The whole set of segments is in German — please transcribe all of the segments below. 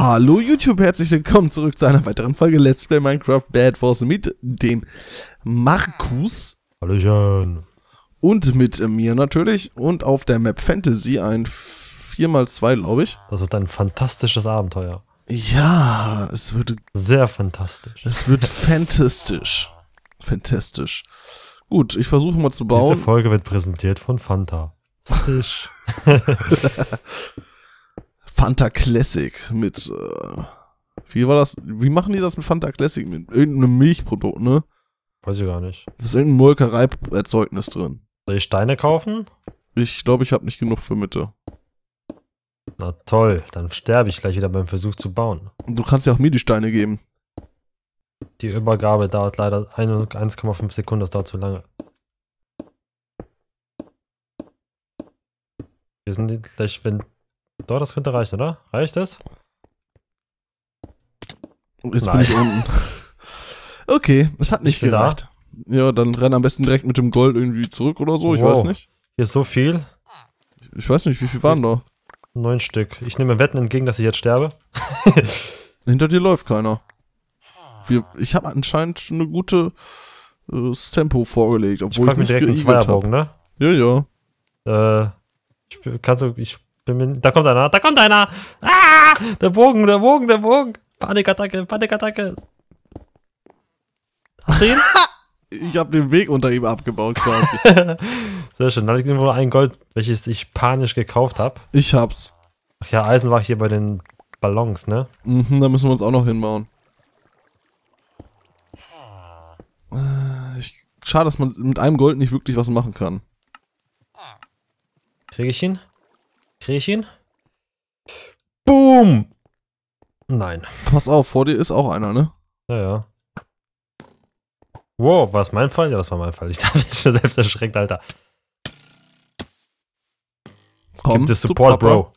Hallo YouTube, herzlich willkommen zurück zu einer weiteren Folge Let's Play Minecraft Bad Force mit dem Markus. Hallöchen. Und mit mir natürlich und auf der Map Fantasy ein 4x2, glaube ich. Das wird ein fantastisches Abenteuer. Ja, es wird... Sehr fantastisch. Es wird fantastisch. Fantastisch. Gut, ich versuche mal zu bauen. Diese Folge wird präsentiert von Fanta. Stisch. Fanta Classic mit. Äh, wie war das? Wie machen die das mit Fanta Classic? Mit irgendeinem Milchprodukt, ne? Weiß ich gar nicht. Das ist irgendein Molkereizeugnis drin. Soll ich Steine kaufen? Ich glaube, ich habe nicht genug für Mitte. Na toll, dann sterbe ich gleich wieder beim Versuch zu bauen. Und Du kannst ja auch mir die Steine geben. Die Übergabe dauert leider 1,5 Sekunden, das dauert zu lange. Wir sind gleich, wenn doch, das könnte reichen, oder? Reicht das? Jetzt Nein. bin ich unten. okay, es hat nicht gedacht. Da. Ja, dann renn am besten direkt mit dem Gold irgendwie zurück oder so, ich wow. weiß nicht. Hier ist so viel. Ich weiß nicht, wie viel waren da? Neun Stück. Ich nehme Wetten entgegen, dass ich jetzt sterbe. Hinter dir läuft keiner. Wir, ich habe anscheinend eine gute äh, Tempo vorgelegt, obwohl ich, ich mich direkt einen Zweierbogen, ne? Ja, ja. Äh, ich, kannst du, ich da kommt einer, da kommt einer! Ah! Der Bogen, der Bogen, der Bogen! Panikattacke, Panikattacke! Hast du ihn? ich habe den Weg unter ihm abgebaut quasi. Sehr schön, da liegt irgendwo ein Gold, welches ich panisch gekauft habe. Ich hab's. Ach ja, Eisen war hier bei den Ballons, ne? Mhm, da müssen wir uns auch noch hinbauen. Ich, schade, dass man mit einem Gold nicht wirklich was machen kann. Krieg ich ihn? Kriege ich ihn? Boom! Nein. Pass auf, vor dir ist auch einer, ne? Ja, Ja. Wow, war das mein Fall? Ja, das war mein Fall. Ich dachte, ich bin selbst erschreckt, Alter. Komm, gib dir Support, Bro.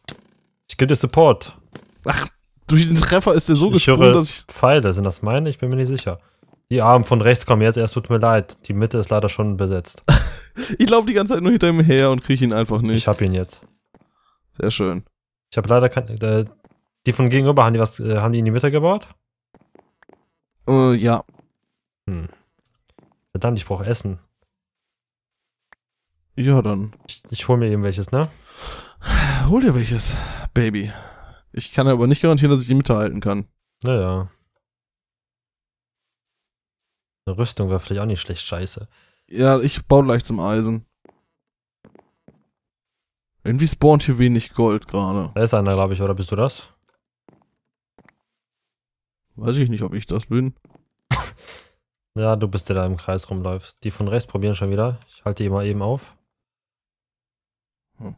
Ich gebe dir Support. Ach, durch den Treffer ist der so ich höre dass ich... Pfeile, sind das meine? Ich bin mir nicht sicher. Die Armen von rechts kommen jetzt erst, tut mir leid. Die Mitte ist leider schon besetzt. ich laufe die ganze Zeit nur hinter ihm her und kriege ihn einfach nicht. Ich hab ihn jetzt. Sehr schön. Ich habe leider keine. die von gegenüber, haben die was, äh, haben die in die Mitte gebaut? Uh, ja. Hm. Verdammt, ich brauche Essen. Ja, dann. Ich, ich hole mir eben welches, ne? Hol dir welches, Baby. Ich kann aber nicht garantieren, dass ich die Mitte halten kann. Naja. Eine Rüstung wäre vielleicht auch nicht schlecht scheiße. Ja, ich baue gleich zum Eisen. Irgendwie spawnt hier wenig Gold gerade. Da ist einer, glaube ich, oder bist du das? Weiß ich nicht, ob ich das bin. ja, du bist der, da im Kreis rumläuft. Die von rechts probieren schon wieder. Ich halte die mal eben auf. Hm.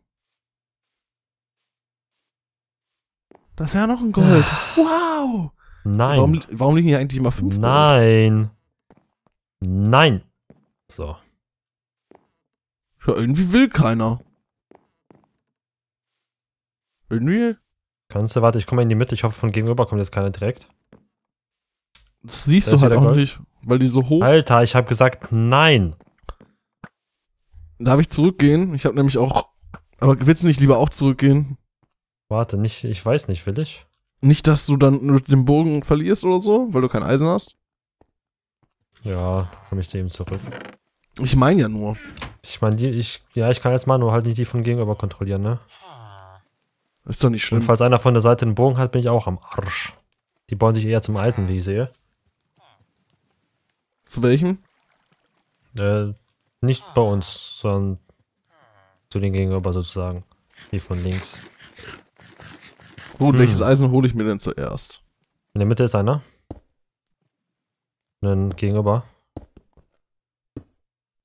Das ist ja noch ein Gold. wow! Nein. Warum, warum, liegen hier eigentlich immer fünf Gold? Nein. Nein. So. Ja, irgendwie will keiner. Irgendwie. Kannst du, warte, ich komme in die Mitte. Ich hoffe, von gegenüber kommt jetzt keiner direkt. Das siehst da du halt auch Gold. nicht, weil die so hoch. Alter, ich habe gesagt, nein. Darf ich zurückgehen? Ich habe nämlich auch. Aber willst du nicht lieber auch zurückgehen? Warte, nicht, ich weiß nicht, will ich? Nicht, dass du dann mit dem Bogen verlierst oder so, weil du kein Eisen hast? Ja, komme ich zu ihm zurück. Ich meine ja nur. Ich meine, die, ich, ja, ich kann jetzt mal nur halt nicht die von gegenüber kontrollieren, ne? Ist doch nicht schlimm. Und falls einer von der Seite einen Bogen hat, bin ich auch am Arsch. Die bauen sich eher zum Eisen, wie ich sehe. Zu welchem? Äh, nicht bei uns, sondern zu den Gegenüber sozusagen. Die von links. Gut, hm. welches Eisen hole ich mir denn zuerst? In der Mitte ist einer. Und gegenüber.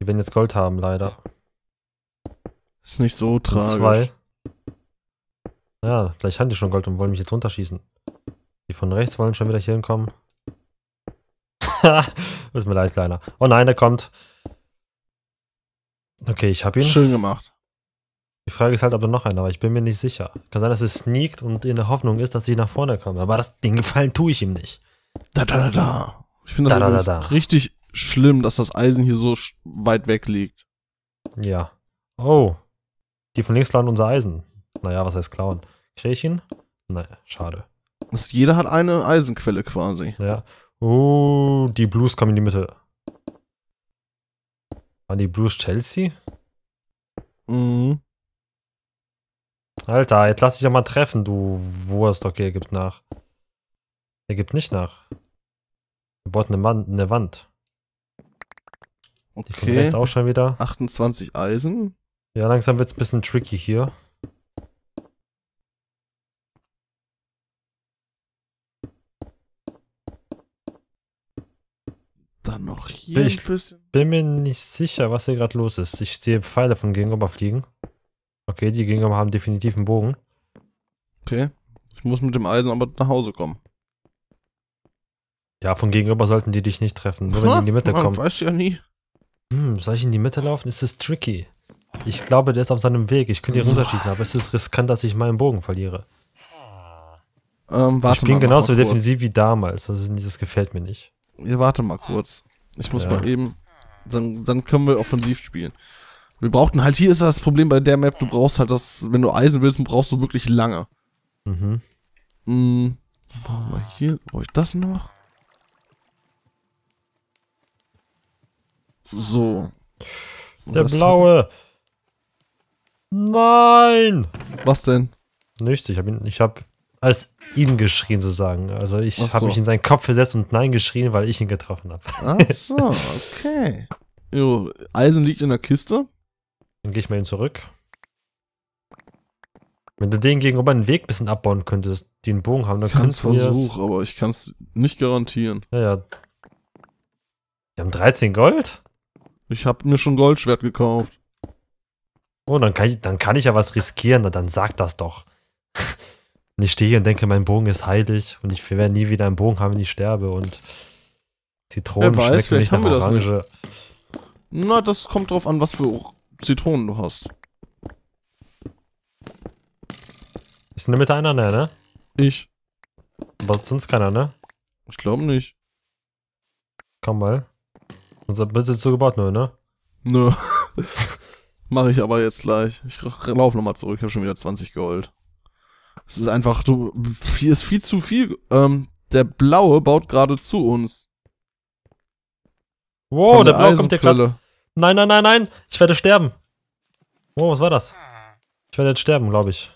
Die werden jetzt Gold haben, leider. Ist nicht so tragisch. Und zwei. Ja, vielleicht haben die schon Gold und wollen mich jetzt runterschießen. Die von rechts wollen schon wieder hier hinkommen. ist mir leid, Kleiner. Oh nein, der kommt. Okay, ich hab ihn. Schön gemacht. Die Frage ist halt, ob da noch einer, aber ich bin mir nicht sicher. Kann sein, dass es sneakt und in der Hoffnung ist, dass ich nach vorne komme. Aber das, den Gefallen tue ich ihm nicht. Da, da, da, da. Ich finde das da, da, da, richtig schlimm, dass das Eisen hier so weit weg liegt. Ja. Oh. Die von links laden unser Eisen. Naja, was heißt klauen? Kriege ich ihn? Naja, schade. Also jeder hat eine Eisenquelle quasi. Ja. Oh, die Blues kommen in die Mitte. Waren die Blues Chelsea? Mhm. Alter, jetzt lass dich doch mal treffen, du Wurst. Okay, er gibt nach. Er gibt nicht nach. Er baut eine, Mann, eine Wand. Okay. Die kommt rechts auch schon wieder. 28 Eisen. Ja, langsam wird's ein bisschen tricky hier. dann noch hier ich bin mir nicht sicher, was hier gerade los ist. Ich sehe Pfeile von Gegenüber fliegen. Okay, die Gegenüber haben definitiv einen Bogen. Okay. Ich muss mit dem Eisen aber nach Hause kommen. Ja, von gegenüber sollten die dich nicht treffen, nur wenn die in die Mitte man, kommen. Weiß ja nie. Hm, soll ich in die Mitte laufen? Ist Es tricky. Ich glaube, der ist auf seinem Weg. Ich könnte ihn so. runterschießen, aber es ist riskant, dass ich meinen Bogen verliere. Ähm, warte ich bin genauso defensiv wie damals. Also, das gefällt mir nicht. Ja, warte mal kurz. Ich muss ja. mal eben. Dann, dann können wir offensiv spielen. Wir brauchten halt, hier ist das Problem bei der Map, du brauchst halt das, wenn du Eisen willst, brauchst du wirklich lange. Mhm. Mm, hm, mal hier, brauche ich das noch? So. Der Was blaue. Nein! Was denn? Nichts, ich habe ich hab als ihn geschrien sozusagen. Also ich so. habe mich in seinen Kopf versetzt und nein geschrien, weil ich ihn getroffen habe. Ach so, okay. Jo, Eisen liegt in der Kiste. Dann gehe ich mal ihn zurück. Wenn du den gegenüber einen Weg ein bisschen abbauen könntest, die einen Bogen haben, dann kannst du. Ich versuch, das... aber ich kann es nicht garantieren. Naja. Ja. Wir haben 13 Gold? Ich habe mir schon Goldschwert gekauft. Oh, dann kann ich, dann kann ich ja was riskieren, dann sag das doch. Und ich stehe hier und denke, mein Bogen ist heilig und ich werde nie wieder einen Bogen haben, wenn ich sterbe. Und Zitronen ja, schmecken nicht nach Orange. Das nicht. Na, das kommt drauf an, was für Zitronen du hast. Ist in der Mitte einer, ne? ne? Ich. Aber sonst keiner, ne? Ich glaube nicht. Komm mal. Unser Bild ist zugebaut, ne? Nö. Mache ich aber jetzt gleich. Ich lauf nochmal zurück, ich habe schon wieder 20 Gold. Es ist einfach, du, hier ist viel zu viel. Ähm, der Blaue baut gerade zu uns. Wow, der, der Blaue kommt ja gerade. Nein, nein, nein, nein. Ich werde sterben. Wow, was war das? Ich werde jetzt sterben, glaube ich.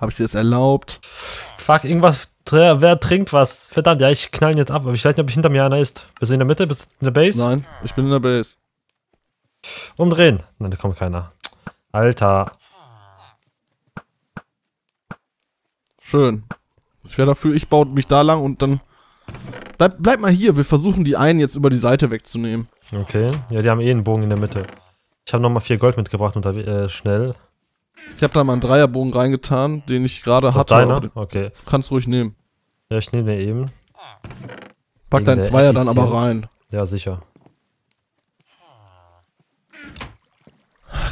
Habe ich dir das erlaubt? Fuck, irgendwas. Wer trinkt was? Verdammt, ja, ich knall ihn jetzt ab. Aber ich weiß nicht, ob hinter mir einer ist. Bist du in der Mitte? Bist du in der Base? Nein, ich bin in der Base. Umdrehen. Nein, da kommt keiner. Alter. Schön. Ich wäre dafür, ich baue mich da lang und dann... Bleib, bleib mal hier, wir versuchen die einen jetzt über die Seite wegzunehmen. Okay, ja, die haben eh einen Bogen in der Mitte. Ich habe nochmal vier Gold mitgebracht und äh, schnell. Ich habe da mal einen Dreierbogen reingetan, den ich gerade hatte. Deiner? Okay. Kannst ruhig nehmen. Ja, ich nehme den eben. Pack deinen Zweier Effizienz. dann aber rein. Ja, sicher.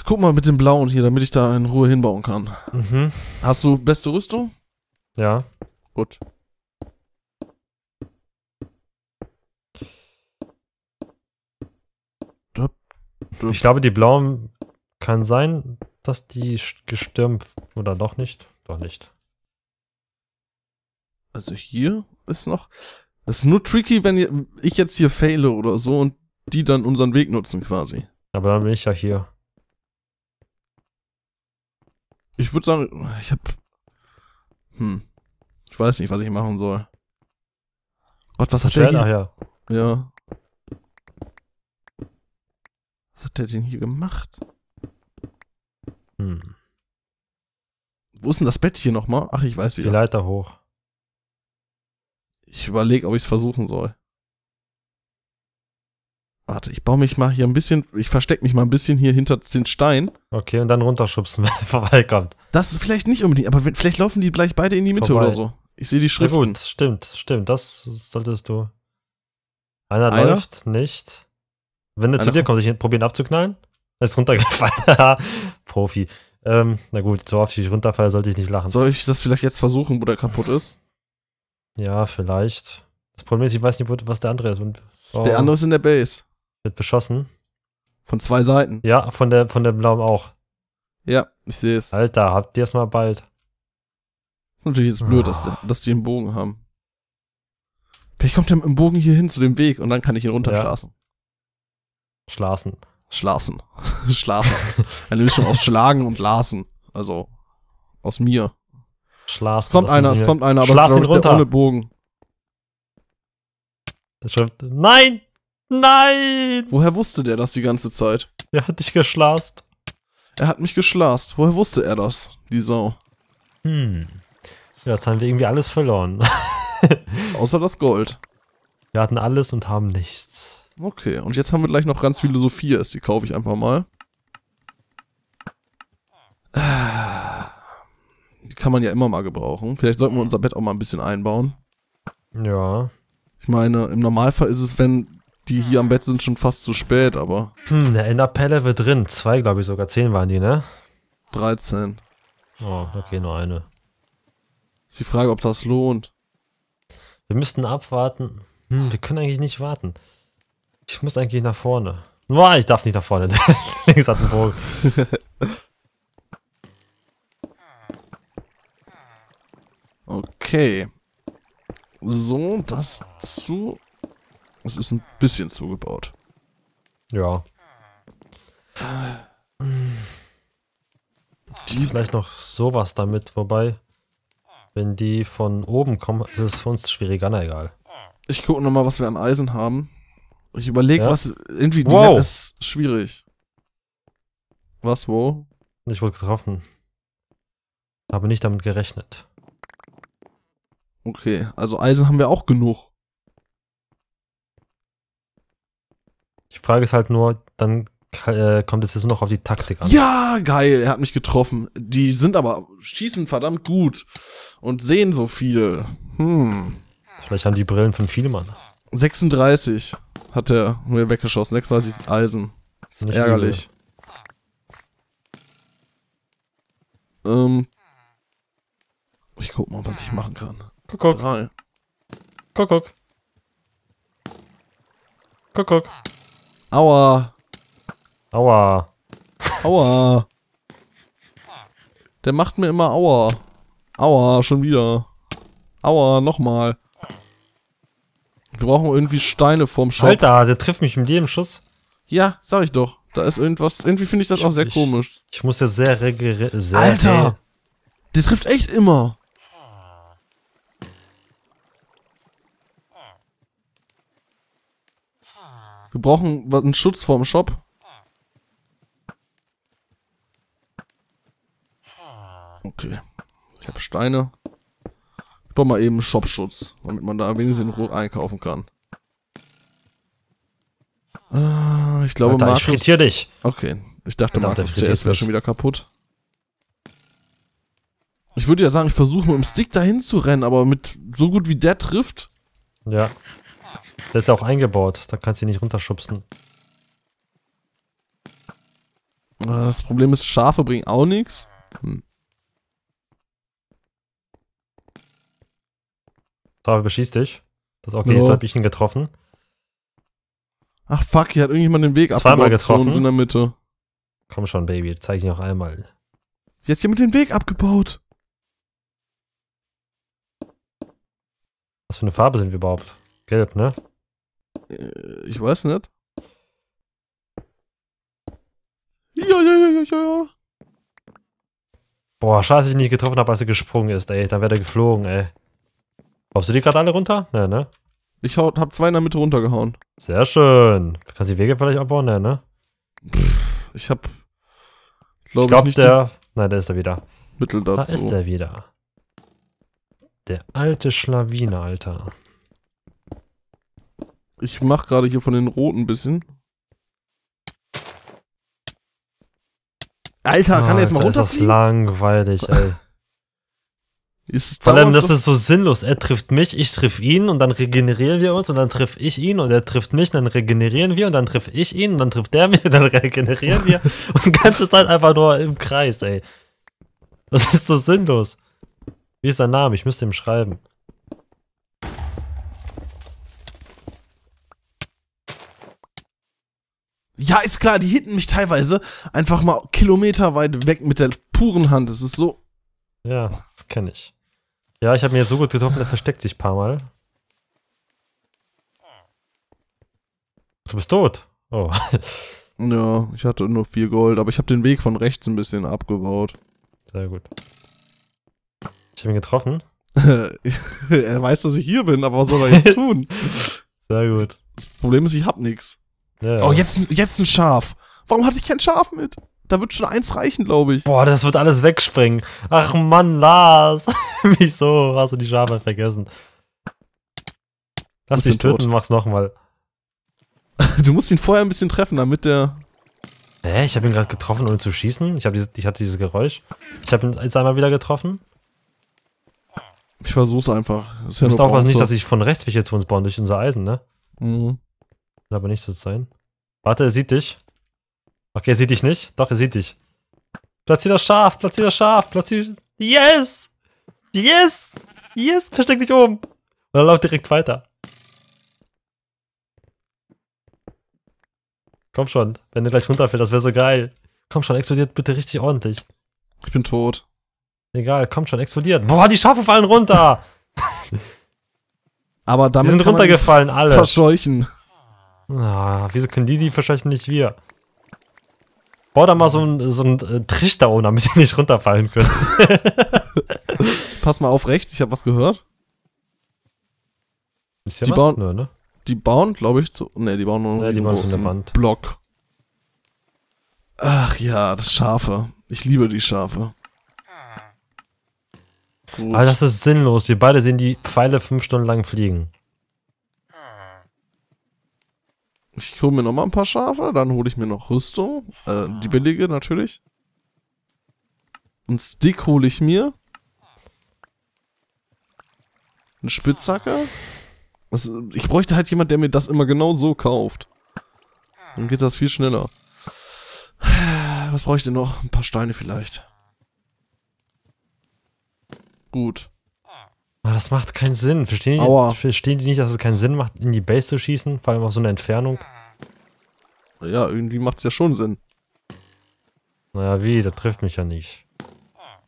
Guck mal mit dem Blauen hier, damit ich da in Ruhe hinbauen kann. Mhm. Hast du beste Rüstung? Ja. Gut. Ich glaube, die blauen kann sein, dass die gestürmt oder doch nicht? Doch nicht. Also hier ist noch. Es ist nur tricky, wenn ich jetzt hier faile oder so und die dann unseren Weg nutzen quasi. Aber dann bin ich ja hier. Ich würde sagen, ich habe hm. Ich weiß nicht, was ich machen soll. Gott, was hat der hier? nachher. Ja. Was hat der denn hier gemacht? Hm. Wo ist denn das Bett hier nochmal? Ach, ich weiß wieder. Die Leiter hoch. Ich überlege, ob ich es versuchen soll. Warte, ich baue mich mal hier ein bisschen, ich verstecke mich mal ein bisschen hier hinter den Stein. Okay, und dann runterschubsen, wenn er vorbeikommt. Das ist vielleicht nicht unbedingt, aber wenn, vielleicht laufen die gleich beide in die Mitte Vorbei. oder so. Ich sehe die Schrift. gut, stimmt, stimmt, das solltest du. Einer, Einer? läuft nicht. Wenn er zu dir kommt, ich probieren abzuknallen. Er ist runtergefallen. Profi. Ähm, na gut, so oft wie ich runterfalle, sollte ich nicht lachen. Soll ich das vielleicht jetzt versuchen, wo der kaputt ist? Ja, vielleicht. Das Problem ist, ich weiß nicht, was der andere ist. Und, oh. Der andere ist in der Base. Wird beschossen. Von zwei Seiten. Ja, von der, von der blauen auch. Ja, ich sehe es. Alter, habt ihr es mal bald. Ist natürlich jetzt blöd, oh. dass, ah. dass die einen Bogen haben. Vielleicht kommt der mit dem Bogen hier hin zu dem Weg und dann kann ich ihn runterschlaßen. Ja. Schlaßen. Schlafen. Schlaßen. Eine Mischung aus Schlagen und Lasen. Also aus mir. Schlaßen. Es kommt einer, es kommt einer, aber es ihn runter. ohne Bogen. Das schreibt, nein! Nein! Woher wusste der das die ganze Zeit? Er hat dich geschlast. Er hat mich geschlast. Woher wusste er das, die Sau? Hm. Ja, jetzt haben wir irgendwie alles verloren. Außer das Gold. Wir hatten alles und haben nichts. Okay, und jetzt haben wir gleich noch ganz viele Sophias. Die kaufe ich einfach mal. Ah, die kann man ja immer mal gebrauchen. Vielleicht sollten wir unser Bett auch mal ein bisschen einbauen. Ja. Ich meine, im Normalfall ist es, wenn die hier am Bett sind, schon fast zu spät, aber. Hm, der Enderpelle wird drin. Zwei, glaube ich, sogar. Zehn waren die, ne? 13. Oh, okay, nur eine. Ist die Frage, ob das lohnt. Wir müssten abwarten. Hm, wir können eigentlich nicht warten. Ich muss eigentlich nach vorne. Boah, ich darf nicht nach vorne. Links hat einen Bogen. okay. So, das zu es ist ein bisschen zugebaut. Ja. Die Vielleicht noch sowas damit, wobei, wenn die von oben kommen, ist es für uns schwieriger, na egal. Ich gucke nochmal, was wir an Eisen haben. Ich überlege, ja? was. Irgendwie, wow. ist schwierig. Was, wo? Ich wurde getroffen. Habe nicht damit gerechnet. Okay, also Eisen haben wir auch genug. Die Frage ist halt nur, dann äh, kommt es jetzt noch auf die Taktik an. Ja, geil, er hat mich getroffen. Die sind aber, schießen verdammt gut und sehen so viel. Hm. Vielleicht haben die Brillen von Vielmann. 36 hat er mir weggeschossen. 36 ist Eisen. Das ist ärgerlich. Ähm, ich guck mal, was ich machen kann. Kuckuck. Drei. Kuckuck. Kuckuck. Aua. Aua. Aua. Der macht mir immer Aua. Aua, schon wieder. Aua, nochmal. Wir brauchen irgendwie Steine vorm Shop. Alter, der trifft mich mit jedem Schuss. Ja, sag ich doch. Da ist irgendwas. Irgendwie finde ich das ich, auch sehr ich, komisch. Ich muss ja sehr, sehr. Alter! Der trifft echt immer. Wir brauchen einen Schutz vorm Shop. Okay. Ich habe Steine. Ich brauche mal eben Shopschutz, damit man da wenigstens in Ruhe einkaufen kann. Äh, ich glaube, Alter, Markus... Ich frittier dich. Okay. Ich dachte, Alter, Markus JS wäre schon wieder kaputt. Ich würde ja sagen, ich versuche mit dem Stick dahin zu rennen, aber mit so gut wie der trifft. Ja. Das ist ja auch eingebaut, da kannst du ihn nicht runterschubsen. Das Problem ist, Schafe bringen auch nichts. Hm. Schafe beschießt dich. Das ist okay, no. ist, hab ich ihn getroffen. Ach fuck, hier hat irgendjemand den Weg Zweimal getroffen. in der Mitte. Komm schon, Baby, jetzt zeig ich ihn noch einmal. Jetzt hier mit den Weg abgebaut. Was für eine Farbe sind wir überhaupt? Gelb, ne? Äh, ich weiß nicht. Ja, ja, ja, ja, ja. Boah, schade, dass ich nicht getroffen habe, als er gesprungen ist, ey. Dann wäre er geflogen, ey. Haust du die gerade alle runter? Ne, ne? Ich hau, hab zwei in der Mitte runtergehauen. Sehr schön. Du kannst die Wege vielleicht abbauen, ne, ne? Pff, ich hab. Glaub ich glaube, der. Nein, der ist da wieder. Mittel dazu. Da ist er wieder. Der alte Schlawiner, Alter. Ich mach gerade hier von den roten ein bisschen. Alter, kann ah, er jetzt mal runterfliegen? Ist das langweilig, ey. ist Vor allem, das ist so sinnlos. Er trifft mich, ich triff ihn und dann regenerieren wir uns und dann triff ich ihn und er trifft mich, und dann regenerieren wir und dann triff ich ihn und dann trifft der mich und dann regenerieren wir und die ganze Zeit einfach nur im Kreis, ey. Das ist so sinnlos. Wie ist sein Name? Ich müsste ihm schreiben. Ja, ist klar, die hitten mich teilweise einfach mal kilometerweit weg mit der puren Hand. Das ist so. Ja, das kenne ich. Ja, ich habe mir jetzt so gut getroffen, der versteckt sich ein paar Mal. Du bist tot. Oh. ja, ich hatte nur vier Gold, aber ich habe den Weg von rechts ein bisschen abgebaut. Sehr gut. Ich habe ihn getroffen. er weiß, dass ich hier bin, aber was soll er jetzt tun? Sehr gut. Das Problem ist, ich habe nichts. Ja. Oh, jetzt, jetzt ein Schaf. Warum hatte ich kein Schaf mit? Da wird schon eins reichen, glaube ich. Boah, das wird alles wegspringen. Ach Mann, Lars. Wieso hast du die Schafe vergessen? Lass dich töten, tot. mach's nochmal. Du musst ihn vorher ein bisschen treffen, damit der. Hä? Ich habe ihn gerade getroffen, ohne zu schießen. Ich, hab diese, ich hatte dieses Geräusch. Ich habe ihn jetzt einmal wieder getroffen. Ich versuch's einfach. du musst aufpassen, nicht, dass ich von rechts welche zu uns bauen durch unser Eisen, ne? Mhm. Kann aber nicht so sein. Warte, er sieht dich. Okay, er sieht dich nicht. Doch, er sieht dich. Platzier das Schaf, platzier das Schaf, platzier... Yes! Yes! Yes! Versteck dich oben. Und dann lauf direkt weiter. Komm schon, wenn du gleich runterfällt, das wäre so geil. Komm schon, explodiert bitte richtig ordentlich. Ich bin tot. Egal, komm schon, explodiert. Boah, die Schafe fallen runter! Aber damit die sind runtergefallen, alle. Verscheuchen. Ah, wieso können die die verstechen, nicht wir? Bau da mal so einen so äh, Trichter um, damit die nicht runterfallen können. Pass mal auf rechts, ich habe was gehört. Ist ja die, Bauen, Nö, ne, ne? die bauen, glaube ich, zu. Ne, die bauen nur nee, die bauen so eine Wand. Block. Ach ja, das Schafe. Ich liebe die Schafe. Gut. Aber das ist sinnlos. Wir beide sehen die Pfeile fünf Stunden lang fliegen. Ich hole mir noch mal ein paar Schafe, dann hole ich mir noch Rüstung. Äh, die ah. billige natürlich. Ein Stick hole ich mir. Ein Spitzhacke. Also, ich bräuchte halt jemand, der mir das immer genau so kauft. Dann geht das viel schneller. Was brauche ich denn noch? Ein paar Steine vielleicht. Gut. Ah, das macht keinen Sinn. Verstehen die, verstehen die nicht, dass es keinen Sinn macht, in die Base zu schießen? Vor allem auf so eine Entfernung? Ja, irgendwie macht es ja schon Sinn. Naja, wie? Das trifft mich ja nicht.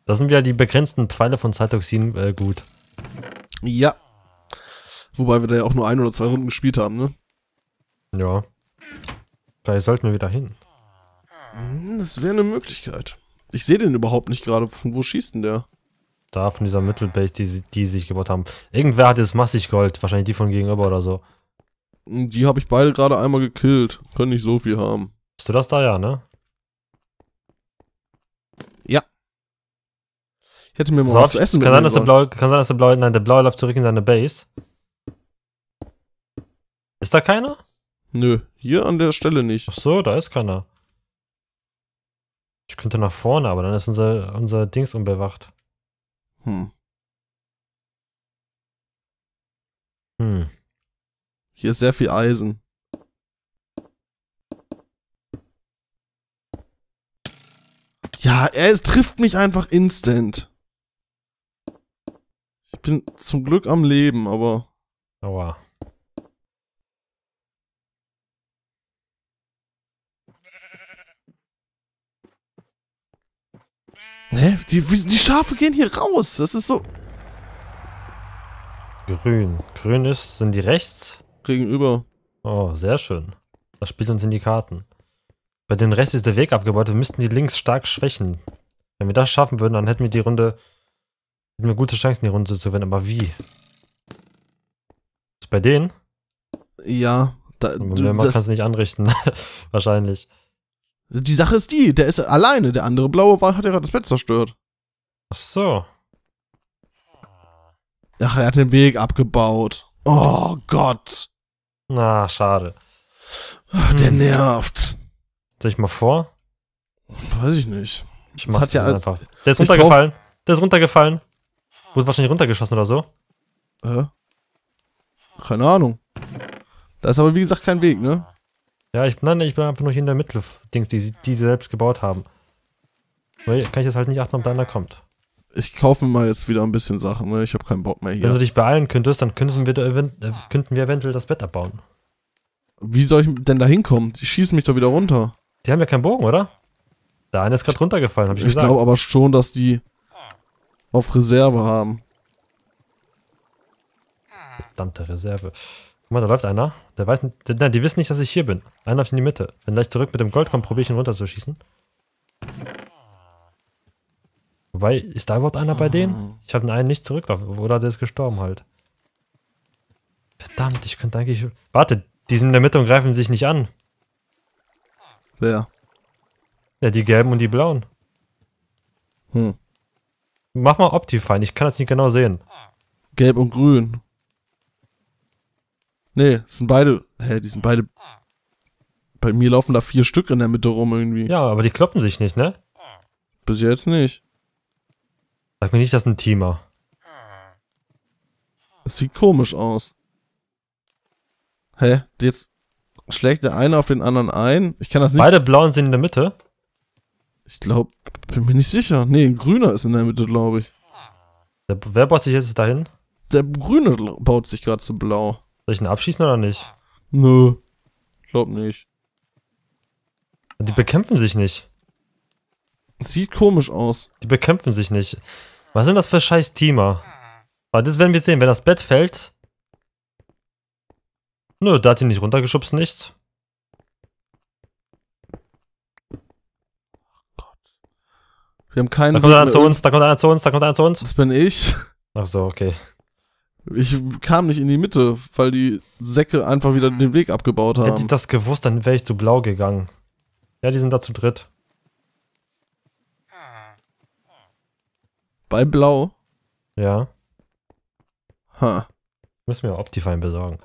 Da sind ja die begrenzten Pfeile von Cytoxin äh, gut. Ja. Wobei wir da ja auch nur ein oder zwei Runden gespielt haben, ne? Ja. Vielleicht sollten wir wieder hin. Hm, das wäre eine Möglichkeit. Ich sehe den überhaupt nicht gerade. Von wo schießt denn der? Da von dieser Mittelbase, die, die sich gebaut haben. Irgendwer hat jetzt massig Gold. Wahrscheinlich die von gegenüber oder so. Die habe ich beide gerade einmal gekillt. Können nicht so viel haben. Bist du das da ja, ne? Ja. Ich hätte mir mal so, was zu essen kann sein, dass der blaue, kann sein, dass der blaue, nein, der blaue läuft zurück in seine Base. Ist da keiner? Nö, hier an der Stelle nicht. Ach so, da ist keiner. Ich könnte nach vorne, aber dann ist unser, unser Dings unbewacht. Hm. Hm. Hier ist sehr viel Eisen. Ja, er trifft mich einfach instant. Ich bin zum Glück am Leben, aber... Aua. Ne? Die, die Schafe gehen hier raus. Das ist so... Grün. Grün ist, sind die rechts? Gegenüber. Oh, sehr schön. Das spielt uns in die Karten. Bei den rechts ist der Weg abgebaut. Wir müssten die links stark schwächen. Wenn wir das schaffen würden, dann hätten wir die Runde... Hätten wir gute Chancen, die Runde zu gewinnen. Aber wie? Ist bei denen? Ja. Da, Und mehr kannst du nicht anrichten. Wahrscheinlich. Die Sache ist die, der ist alleine, der andere blaue war, hat ja gerade das Bett zerstört. Ach so. Ach, er hat den Weg abgebaut. Oh Gott. Na, schade. Ach, der hm. nervt. Soll ich mal vor? Weiß ich nicht. Ich mach das ja einfach. Der ist runtergefallen. Der ist runtergefallen. Wurde wahrscheinlich runtergeschossen oder so. Äh? Keine Ahnung. Da ist aber wie gesagt kein Weg, ne? Ja, ich, nein, ich bin einfach nur hier in der Mitte, Dings, die, die sie selbst gebaut haben. Weil kann ich jetzt halt nicht achten, ob da einer kommt. Ich kaufe mir mal jetzt wieder ein bisschen Sachen, ne? Ich habe keinen Bock mehr hier. Wenn du dich beeilen könntest, dann könnten wir, äh, könnten wir eventuell das Bett abbauen. Wie soll ich denn da hinkommen? Die schießen mich doch wieder runter. Die haben ja keinen Bogen, oder? Der eine ist gerade runtergefallen, habe ich, ich gesagt. Ich glaube aber schon, dass die auf Reserve haben. Verdammte Reserve. Guck mal, da läuft einer. Der weiß nicht, nein, die wissen nicht, dass ich hier bin. Einer läuft in die Mitte. Wenn gleich zurück mit dem Gold kommt, probiere ich ihn runterzuschießen. Wobei, ist da überhaupt einer bei denen? Ah. Ich habe den einen nicht zurückgelaufen. Oder der ist gestorben halt. Verdammt, ich könnte eigentlich... Warte, die sind in der Mitte und greifen sich nicht an. Wer? Ja, die gelben und die blauen. Hm. Mach mal Optifine, ich kann das nicht genau sehen. Gelb und grün. Nee, es sind beide. Hä, die sind beide. Bei mir laufen da vier Stück in der Mitte rum irgendwie. Ja, aber die kloppen sich nicht, ne? Bis jetzt nicht. Sag mir nicht, das ist ein Teamer. Das sieht komisch aus. Hä? Jetzt schlägt der eine auf den anderen ein. Ich kann das nicht. Beide blauen sind in der Mitte? Ich glaube, bin mir nicht sicher. Nee, ein grüner ist in der Mitte, glaube ich. Der, wer baut sich jetzt dahin? Der grüne baut sich gerade zu blau. Soll ich ihn abschießen oder nicht? Nö. Glaub nicht. Die bekämpfen sich nicht. Sieht komisch aus. Die bekämpfen sich nicht. Was sind das für scheiß Teamer? Aber das werden wir sehen. Wenn das Bett fällt... Nö, da hat ihn nicht runtergeschubst, nichts. Oh Gott. Wir haben keinen... Da kommt einer zu uns, da kommt einer zu uns, da kommt einer zu uns. Das bin ich. Ach so, okay. Ich kam nicht in die Mitte, weil die Säcke einfach wieder den Weg abgebaut haben. Hätte ich das gewusst, dann wäre ich zu blau gegangen. Ja, die sind da zu dritt. Bei blau? Ja. Ha. Müssen wir Optifine besorgen.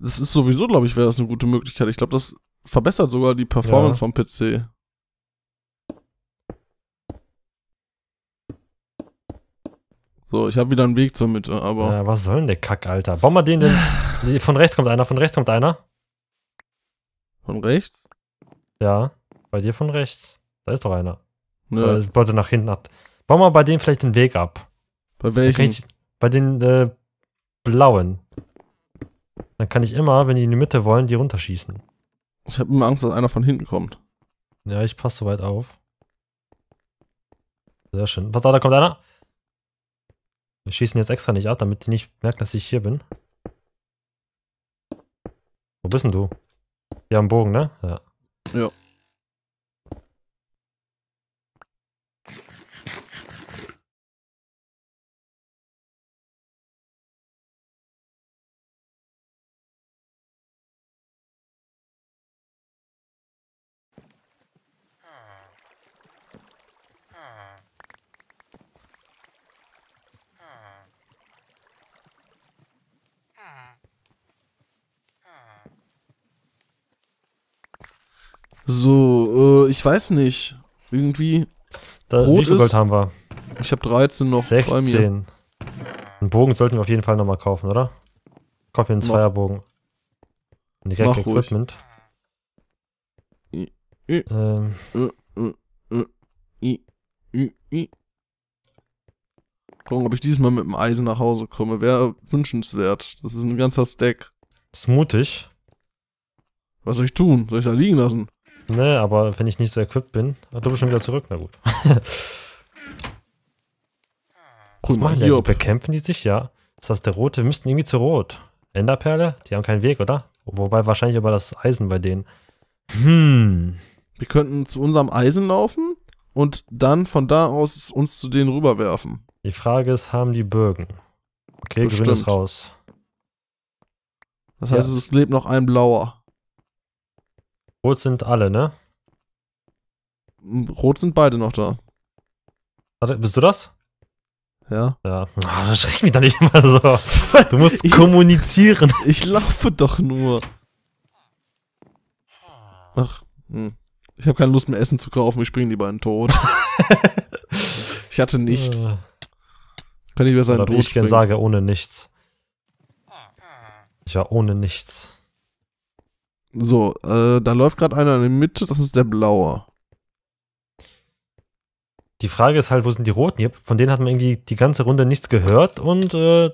Das ist sowieso, glaube ich, wäre das eine gute Möglichkeit. Ich glaube, das verbessert sogar die Performance ja. vom PC. So, ich habe wieder einen Weg zur Mitte, aber. Ja, was soll denn der Kack, Alter? Bauen mal den denn. Von rechts kommt einer, von rechts kommt einer. Von rechts? Ja, bei dir von rechts. Da ist doch einer. Ja. Ich wollte nach hinten ab. Bauen wir bei denen vielleicht den Weg ab. Bei welchen? Ich, bei den äh, blauen. Dann kann ich immer, wenn die in die Mitte wollen, die runterschießen. Ich habe immer Angst, dass einer von hinten kommt. Ja, ich passe soweit auf. Sehr schön. Was auf, ah, da kommt einer. Wir schießen jetzt extra nicht ab, damit die nicht merken, dass ich hier bin. Wo bist denn du? Hier am Bogen, ne? Ja. Ja. So, äh, ich weiß nicht. Irgendwie. Da, Rot wie viel Gold haben wir? Ich habe 13 noch 16. Einen Bogen sollten wir auf jeden Fall nochmal kaufen, oder? Kauf mir einen Zweierbogen. Direkt Mach Equipment. Ruhig. Ähm. Gucken, ob ich diesmal mit dem Eisen nach Hause komme. Wäre wünschenswert. Das ist ein ganzer Stack. Das ist mutig. Was soll ich tun? Soll ich da liegen lassen? Nee, aber wenn ich nicht so equipped bin, du bist schon wieder zurück, na gut. Was machen die? Bekämpfen die sich, ja? Das heißt, der Rote, wir müssten irgendwie zu Rot. Enderperle? Die haben keinen Weg, oder? Wobei wahrscheinlich über das Eisen bei denen. Hm. Wir könnten zu unserem Eisen laufen und dann von da aus uns zu denen rüberwerfen. Die Frage ist, haben die Bögen? Okay, Bestimmt. grün ist raus. Das heißt, ja. es lebt noch ein blauer. Rot sind alle, ne? Rot sind beide noch da. Warte, bist du das? Ja. Ja. Oh, das schreckt mich doch nicht immer so. Du musst ich, kommunizieren. Ich laufe doch nur. Ach, hm. Ich habe keine Lust mehr Essen zu kaufen, ich springe lieber in den Tod. ich hatte nichts. Ah. Kann ich mir seinen Tod ich springen. Ich sage ohne nichts. Ich war ohne nichts. So, äh, da läuft gerade einer in der Mitte, das ist der blaue. Die Frage ist halt, wo sind die Roten? Von denen hat man irgendwie die ganze Runde nichts gehört und äh,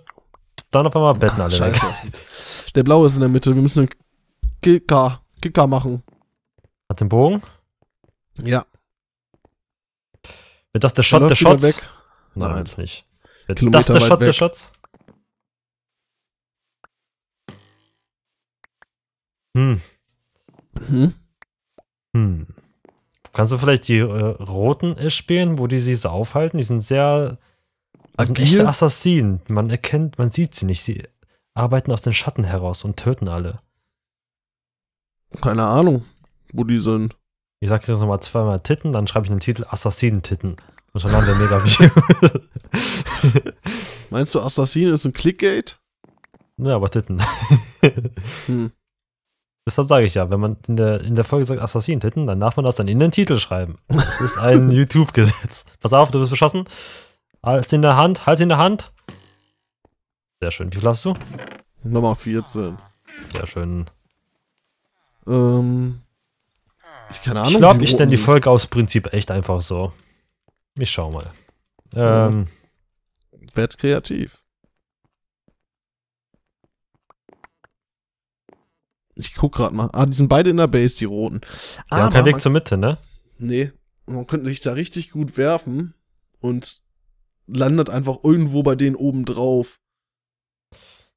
dann auf einmal betten alle Scheiße. Der blaue ist in der Mitte, wir müssen einen Kicker, Kicker machen. Hat den Bogen? Ja. Wird das der Shot der, der Shots? Nein, Nein, jetzt nicht. Wird das der Shot weg. der Shots? Hm. Hm? Hm. Kannst du vielleicht die äh, roten spielen, wo die sich so aufhalten? Die sind sehr. Das also sind echte Assassinen. Man erkennt, man sieht sie nicht. Sie arbeiten aus den Schatten heraus und töten alle. Keine Ahnung, wo die sind. Ich sag jetzt nochmal zweimal Titten, dann schreibe ich den Titel Assassinen-Titten. Und schon haben wir mega View. Meinst du, Assassinen ist ein Clickgate? Ja, aber Titten. hm. Deshalb sage ich ja, wenn man in der, in der Folge sagt Assassin Titten, dann darf man das dann in den Titel schreiben. Das ist ein YouTube-Gesetz. Pass auf, du bist beschossen. Halt in der Hand, halt in der Hand. Sehr schön. Wie viel hast du? Nummer 14. Sehr schön. Ähm. Ich keine Ahnung. Ich glaube, ich nenne die Folge aus Prinzip echt einfach so. Ich schau mal. Ähm. Werd kreativ. Ich guck gerade mal. Ah, die sind beide in der Base, die roten. Die haben ah, keinen Weg zur Mitte, ne? Nee. Man könnte sich da richtig gut werfen und landet einfach irgendwo bei denen oben drauf.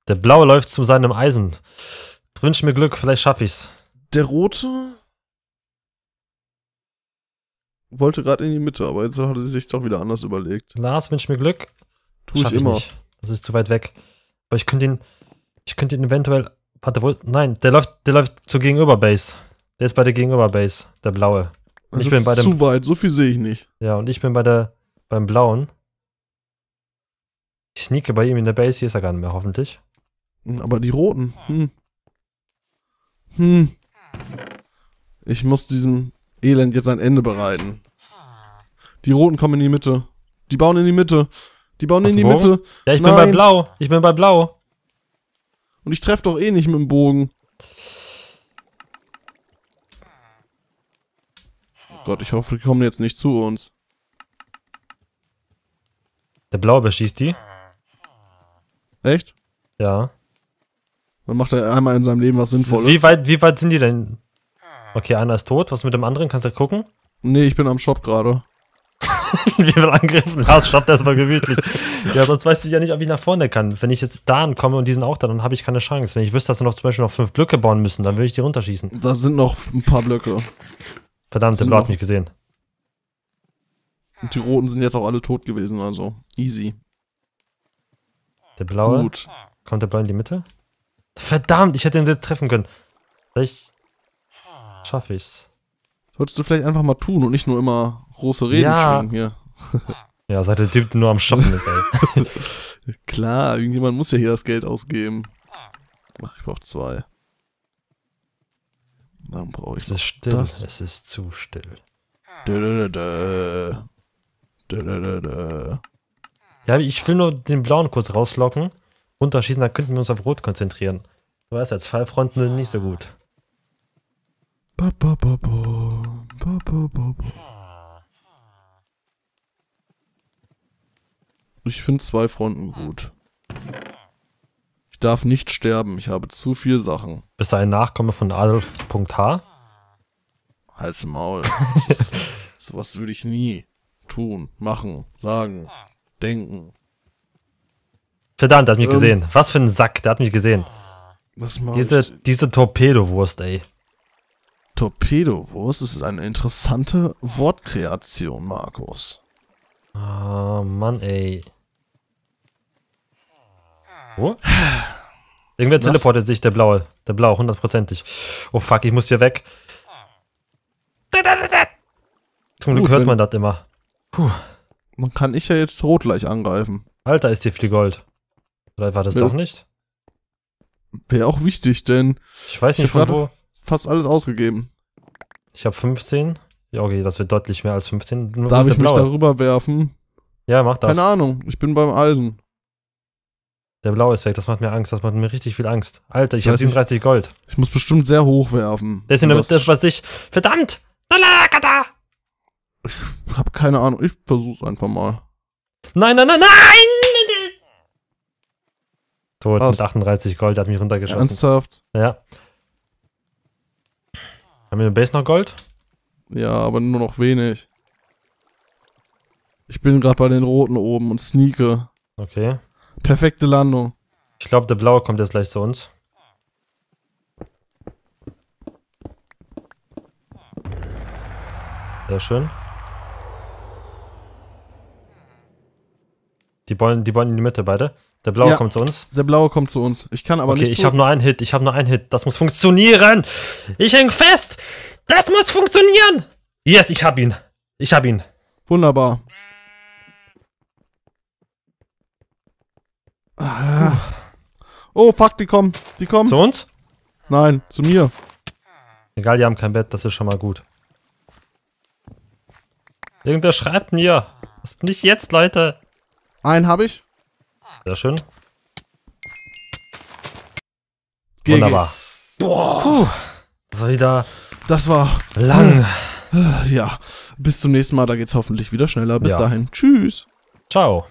Der blaue läuft zu seinem Eisen. Wünsch mir Glück, vielleicht schaff ich's. Der rote wollte gerade in die Mitte, aber jetzt hat er sich doch wieder anders überlegt. Lars, wünsch mir Glück. Tue ich, ich immer. Nicht. Das ist zu weit weg. Aber ich könnte ihn, ich könnte ihn eventuell Warte, wo, nein, der läuft, der läuft zur Gegenüberbase. Der ist bei der Gegenüberbase, der blaue. Und ich bin bei dem, zu weit, so viel sehe ich nicht. Ja, und ich bin bei der, beim blauen. Ich sneake bei ihm in der Base, hier ist er gar nicht mehr, hoffentlich. Hm, aber die roten, hm. Hm. Ich muss diesem Elend jetzt ein Ende bereiten. Die roten kommen in die Mitte. Die bauen in die Mitte. Die bauen Was, in die wo? Mitte. Ja, ich Nein. bin bei blau. Ich bin bei blau. Und ich treffe doch eh nicht mit dem Bogen. Oh Gott, ich hoffe, die kommen jetzt nicht zu uns. Der Blaue beschießt die. Echt? Ja. Dann macht er einmal in seinem Leben was Sinnvolles. Wie weit, wie weit sind die denn? Okay, einer ist tot. Was mit dem anderen? Kannst du gucken? Nee, ich bin am Shop gerade. wir werden angegriffen. Lars, stoppt erstmal gemütlich. ja, sonst weiß ich ja nicht, ob ich nach vorne kann. Wenn ich jetzt da ankomme und die sind auch da, dann habe ich keine Chance. Wenn ich wüsste, dass wir noch zum Beispiel noch fünf Blöcke bauen müssen, dann würde ich die runterschießen. Da sind noch ein paar Blöcke. Verdammt, der Blau hat mich gesehen. Und die Roten sind jetzt auch alle tot gewesen, also easy. Der Blaue? Gut. Kommt der Blaue in die Mitte? Verdammt, ich hätte ihn jetzt treffen können. Vielleicht schaffe ich's. Solltest du vielleicht einfach mal tun und nicht nur immer große Reden ja. schwingen hier. Ja, seit der Typ nur am Shoppen ist, ey. Klar, irgendjemand muss ja hier das Geld ausgeben. Ach, ich brauche zwei. Dann brauche ich Es ist still, das. es ist zu still. Da, da, da, da. Da, da, da. Ja, ich will nur den blauen kurz rauslocken, runterschießen, dann könnten wir uns auf rot konzentrieren. Du weißt, als Fallfronten sind nicht so gut. Ba, ba, ba, ba, ba, ba, ba, ba. Ich finde zwei Fronten gut. Ich darf nicht sterben, ich habe zu viel Sachen. Bist du ein Nachkomme von Adolf.h? Halt's Maul. sowas würde ich nie tun, machen, sagen, denken. Verdammt, der hat mich ähm, gesehen. Was für ein Sack, der hat mich gesehen. Was diese, diese Torpedowurst, ey. Torpedowurst ist eine interessante Wortkreation, Markus. Ah, oh, Mann, ey. Oh? Irgendwer teleportet sich, der Blaue. Der Blaue, hundertprozentig. Oh fuck, ich muss hier weg. Zum Glück hört man das immer. Puh. Man kann ich ja jetzt rot gleich angreifen. Alter, ist hier viel Gold. Oder war das Will. doch nicht? Wäre auch wichtig, denn. Ich weiß nicht, ich von wo. Fast alles ausgegeben. Ich habe 15. Ja, okay, das wird deutlich mehr als 15. Nur Darf ich mich darüber werfen? Ja, mach das. Keine Ahnung, ich bin beim Eisen. Der blaue ist weg, das macht mir Angst, das macht mir richtig viel Angst. Alter, ich habe 37 Gold. Ich muss bestimmt sehr hoch werfen. Deswegen damit das, was ich. Verdammt! Ich hab keine Ahnung, ich versuch's einfach mal. Nein, nein, nein, nein! Tot was? mit 38 Gold, der hat mich runtergeschossen. Ernsthaft? Ja. Haben wir in der Base noch Gold? Ja, aber nur noch wenig. Ich bin gerade bei den roten oben und sneake. Okay. Perfekte Landung. Ich glaube, der Blaue kommt jetzt gleich zu uns. Sehr schön. Die wollen, die Bollen in die Mitte beide. Der blaue ja, kommt zu uns. Der blaue kommt zu uns. Ich kann aber okay, nicht. Okay, ich habe nur einen Hit. Ich habe nur einen Hit. Das muss funktionieren. Ich häng fest. Das muss funktionieren. Yes, ich habe ihn. Ich habe ihn. Wunderbar. Ah. Oh, fuck, die kommen. Die kommen. Zu uns? Nein, zu mir. Egal, die haben kein Bett, das ist schon mal gut. Irgendwer schreibt mir. Das ist nicht jetzt, Leute. Einen habe ich. Sehr schön. GG. Wunderbar. Boah. Puh. Das war wieder. Das war lang. Ja. Bis zum nächsten Mal, da geht's hoffentlich wieder schneller. Bis ja. dahin. Tschüss. Ciao.